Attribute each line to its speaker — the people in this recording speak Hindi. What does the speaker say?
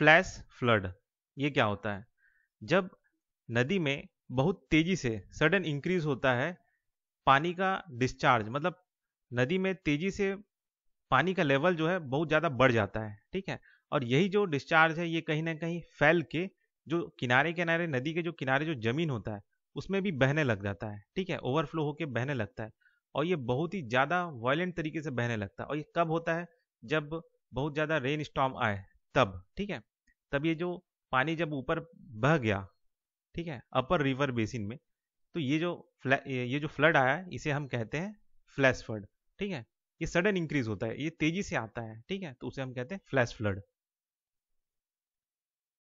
Speaker 1: फ्लैश फ्लड ये क्या होता है जब नदी में बहुत तेजी से सडन इंक्रीज होता है पानी का डिस्चार्ज मतलब नदी में तेजी से पानी का लेवल जो है बहुत ज़्यादा बढ़ जाता है ठीक है और यही जो डिस्चार्ज है ये कहीं ना कहीं फैल के जो किनारे किनारे नदी के जो किनारे जो जमीन होता है उसमें भी बहने लग जाता है ठीक है ओवरफ्लो होके बहने लगता है और ये बहुत ही ज़्यादा वायलेंट तरीके से बहने लगता है और ये कब होता है जब बहुत ज़्यादा रेन स्टॉम आए तब ठीक है तब ये जो पानी जब ऊपर बह गया ठीक है अपर रिवर बेसिन में तो ये जो ये जो फ्लड आया है इसे हम कहते हैं फ्लैश फ्लड ठीक है ये सडन इंक्रीज होता है ये तेजी से आता है ठीक है तो उसे हम कहते हैं फ्लैश फ्लड